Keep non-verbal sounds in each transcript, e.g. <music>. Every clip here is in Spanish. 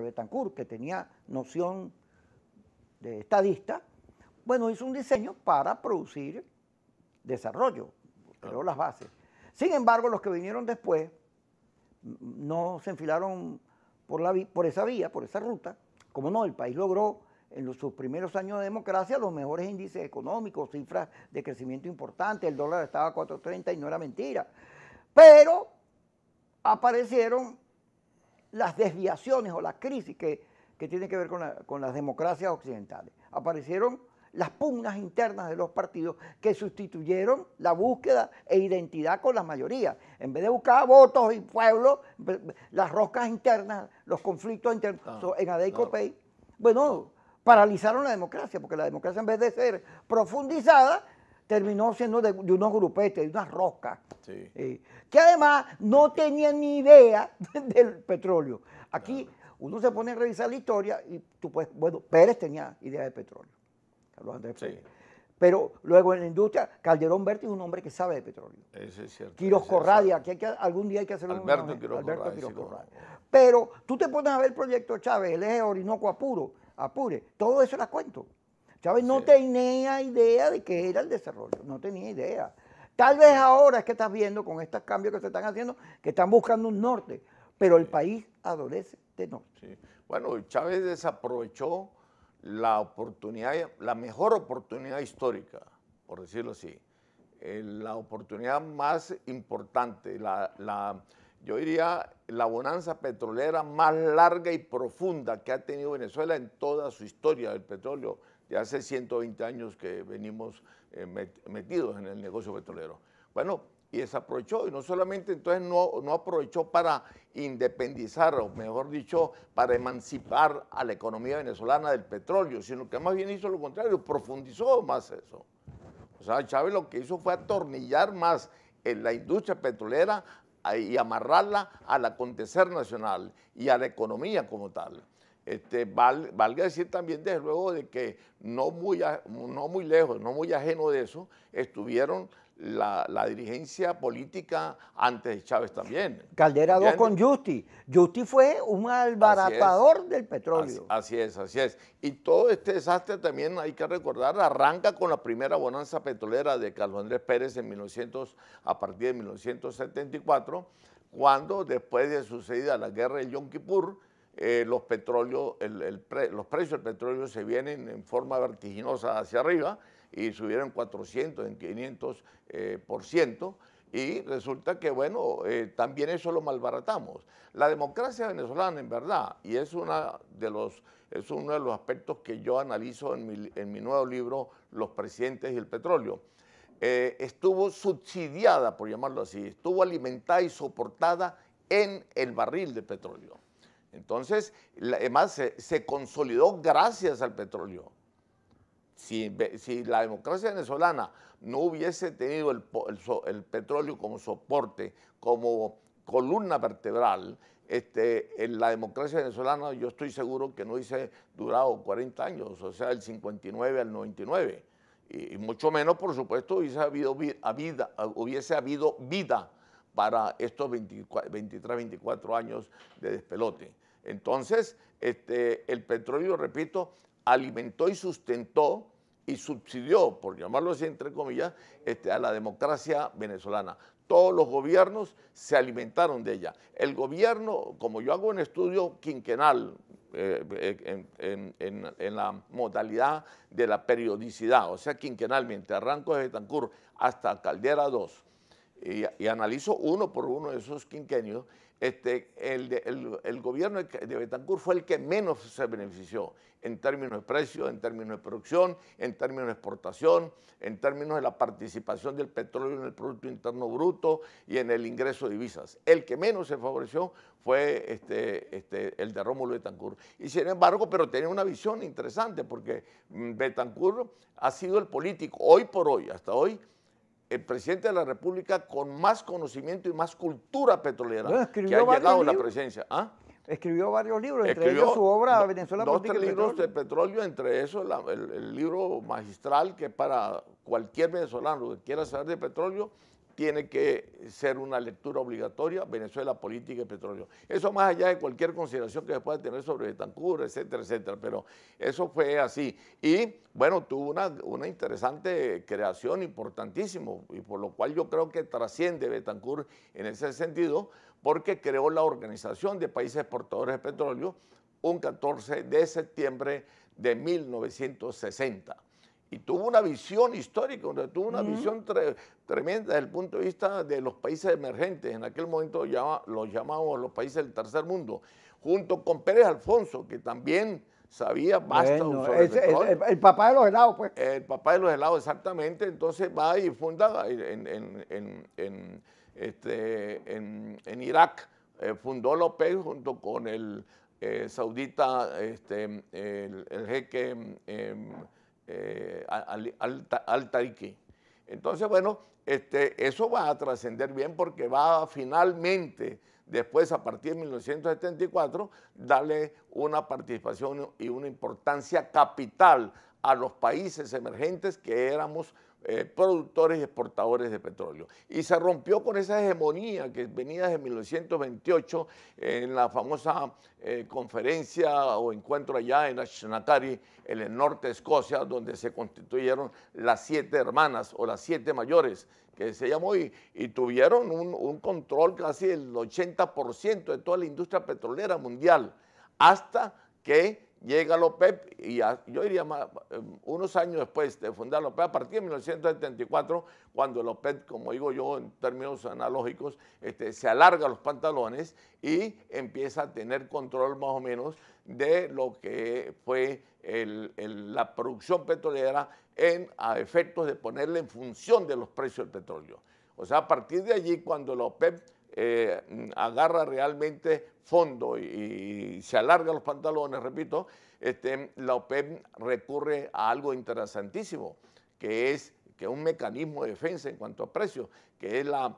Betancourt, que tenía noción de estadista, bueno, hizo un diseño para producir desarrollo, creó ah. las bases. Sin embargo, los que vinieron después mm, no se enfilaron por, esa vía, por esa ruta. Como no, el país logró en sus primeros años de democracia los mejores índices económicos, cifras de crecimiento importantes, el dólar estaba a 4.30 y no era mentira. Pero aparecieron las desviaciones o la crisis que, que tiene que ver con, las democracias occidentales. Aparecieron las pugnas internas de los partidos que sustituyeron la búsqueda e identidad con la mayoría. En vez de buscar votos y pueblos, las roscas internas, los conflictos internos. Ah, en Adecopey bueno, paralizaron la democracia, porque la democracia en vez de ser profundizada, terminó siendo de, unos grupetes, de unas rocas. Eh, que además no tenían ni idea <laughs> del petróleo. Aquí uno se pone a revisar la historia y tú puedes, bueno, Pérez tenía idea de petróleo. Pero luego en la industria, Calderón Berti es un hombre que sabe de petróleo. Eso es cierto. Quiroz Corradia, que, algún día hay que hacerlo. un Alberto Corradia. Pero tú te pones a ver el proyecto Chávez, el eje Orinoco Apuro, Apure, todo eso las cuento. Chávez No tenía idea de qué era el desarrollo, no tenía idea. Tal vez ahora es que estás viendo con estos cambios que se están haciendo que están buscando un norte, pero el país adolece de norte. Bueno, Chávez desaprovechó la oportunidad, la mejor oportunidad histórica, por decirlo así, la oportunidad más importante, la, yo diría la bonanza petrolera más larga y profunda que ha tenido Venezuela en toda su historia del petróleo de hace 120 años que venimos eh, metidos en el negocio petrolero. Bueno, y desaprovechó, y no solamente entonces no, no aprovechó para independizar, o mejor dicho, para emancipar a la economía venezolana del petróleo, sino que más bien hizo lo contrario, profundizó más eso. O sea, Chávez lo que hizo fue atornillar más en eh, la industria petrolera y amarrarla al acontecer nacional y a la economía como tal. Este, valga decir también, desde luego, de que no muy, no muy lejos, no muy ajeno de eso, estuvieron la, dirigencia política antes de Chávez también. Caldera 2 con Justi. Justi fue un albaratador del petróleo. Así, es, así es. Y todo este desastre también, hay que recordar, arranca con la primera bonanza petrolera de Carlos Andrés Pérez en 1900, a partir de 1974, cuando después de sucedida la guerra de Yom Kippur, eh, los, el, precios del petróleo se vienen en forma vertiginosa hacia arriba y subieron 400, en 500 eh, por ciento. Y resulta que, bueno, eh, también eso lo malbaratamos. La democracia venezolana, en verdad, y es, una de los, es uno de los aspectos que yo analizo en mi nuevo libro, Los presidentes y el petróleo, estuvo subsidiada, por llamarlo así, estuvo alimentada y soportada en el barril de petróleo. Entonces, además, se, consolidó gracias al petróleo. Si, la democracia venezolana no hubiese tenido el, petróleo como soporte, como columna vertebral, este, en la democracia venezolana yo estoy seguro que no hubiese durado 40 años, o sea, del 59 al 99. Y, mucho menos, por supuesto, hubiese habido, vida, hubiese habido vida para estos 23, 24 años de despelote. Entonces, este, el petróleo, repito, alimentó y sustentó y subsidió, por llamarlo así entre comillas, este, a la democracia venezolana. Todos los gobiernos se alimentaron de ella. El gobierno, como yo hago un estudio quinquenal, eh, eh, en, la modalidad de la periodicidad, o sea, quinquenalmente, arranco desde Tancur hasta Caldera 2, y, y analizo uno por uno de esos quinquenios, este, el, gobierno de Betancourt fue el que menos se benefició en términos de precios, en términos de producción, en términos de exportación, en términos de la participación del petróleo en el Producto Interno Bruto y en el ingreso de divisas. El que menos se favoreció fue este, este, el de Rómulo Betancourt. Y sin embargo, pero tenía una visión interesante porque mm, Betancur ha sido el político, hoy por hoy, hasta hoy, el presidente de la República con más conocimiento y más cultura petrolera no, que ha llegado a la presencia ¿ah? Escribió varios libros, entre ellos su obra Venezuela Dos tres libros de petróleo, entre eso el, el, libro magistral que para cualquier venezolano que quiera saber de petróleo tiene que ser una lectura obligatoria, Venezuela, política y petróleo. Eso más allá de cualquier consideración que se pueda tener sobre Betancur, etcétera, etcétera, pero eso fue así. Y bueno, tuvo una, una interesante creación, importantísimo, y por lo cual yo creo que trasciende Betancur en ese sentido, porque creó la Organización de Países Exportadores de Petróleo un 14 de septiembre de 1960 y tuvo una visión histórica, tuvo una visión tremenda desde el punto de vista de los países emergentes, en aquel momento ya los llamábamos los países del tercer mundo, junto con Pérez Alfonso, que también sabía basta sobre el, papá de los helados, pues. El papá de los helados, exactamente. Entonces va y funda en, en, en, en este, Irak, eh, fundó López junto con el eh, saudita, este, el, jeque. Em, eh, al, al, Entonces, bueno, este, eso va a trascender bien porque va finalmente, después a partir de 1974, darle una participación y una importancia capital a los países emergentes que éramos eh, productores y exportadores de petróleo. Y se rompió con esa hegemonía que venía desde 1928 en la famosa eh, conferencia o encuentro allá en Ashnakari, en el norte de Escocia, donde se constituyeron las siete hermanas o las siete mayores, que se llamó, y, tuvieron un, un control casi del 80% de toda la industria petrolera mundial, hasta que llega OPEP, y yo diría más, eh, unos años después de fundar OPEP, a partir de 1974, cuando OPEP, como digo yo en términos analógicos, este, se alarga los pantalones y empieza a tener control más o menos de lo que fue la producción petrolera en, a efectos de ponerle en función de los precios del petróleo. O sea, a partir de allí, cuando la OPEP eh, agarra realmente fondo y, se alarga los pantalones, repito, este, la OPEP recurre a algo interesantísimo, que es que un mecanismo de defensa en cuanto a precios, que es la,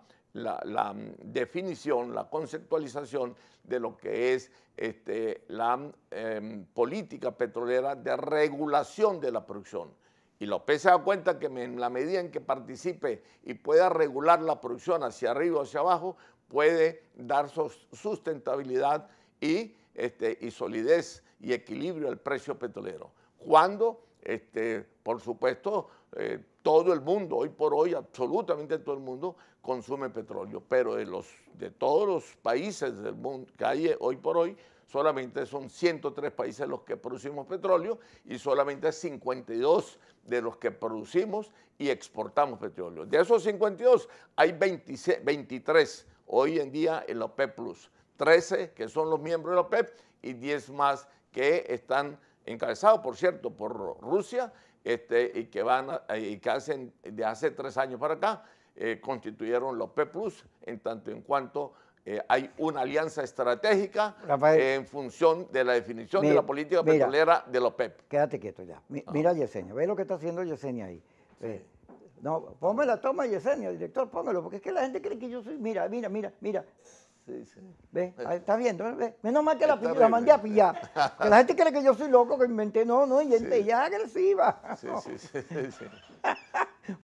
definición, la conceptualización de lo que es este, la em, política petrolera de regulación de la producción. Y la OPEP se da cuenta que en la medida en que participe y pueda regular la producción hacia arriba o hacia abajo, puede dar sustentabilidad este, y, solidez y equilibrio al precio petrolero. Cuando, este, por supuesto, eh, todo el mundo, hoy por hoy, absolutamente todo el mundo consume petróleo, pero de, los, de todos los países del mundo que hay hoy por hoy, solamente son 103 países los que producimos petróleo y solamente 52 de los que producimos y exportamos petróleo. De esos 52 hay 23 hoy en día en la OPEP Plus. 13 que son los miembros de la OPEP y 10 más que están encabezados, por cierto, por Rusia este, y que, van y que hacen de hace tres años para acá eh, constituyeron los OPEP Plus en tanto en cuanto eh, hay una alianza estratégica en función de la definición de la política petrolera de los OPEP. Quédate quieto ya. Ah. mira Yesenia, ve lo que está haciendo Yesenia ahí. Eh, no, ponme la toma Yesenia, director, póngalo, porque es que la gente cree que yo soy. Mira, mira, mira, mira. Sí, sí. Eh. ¿Estás viendo? ¿eh? Menos mal que la, la, mandé a pillar. Que la gente cree que yo soy loco, que inventé. No, no, <laughs> inventé. Sí. Ya agresiva. sí, sí. sí <laughs>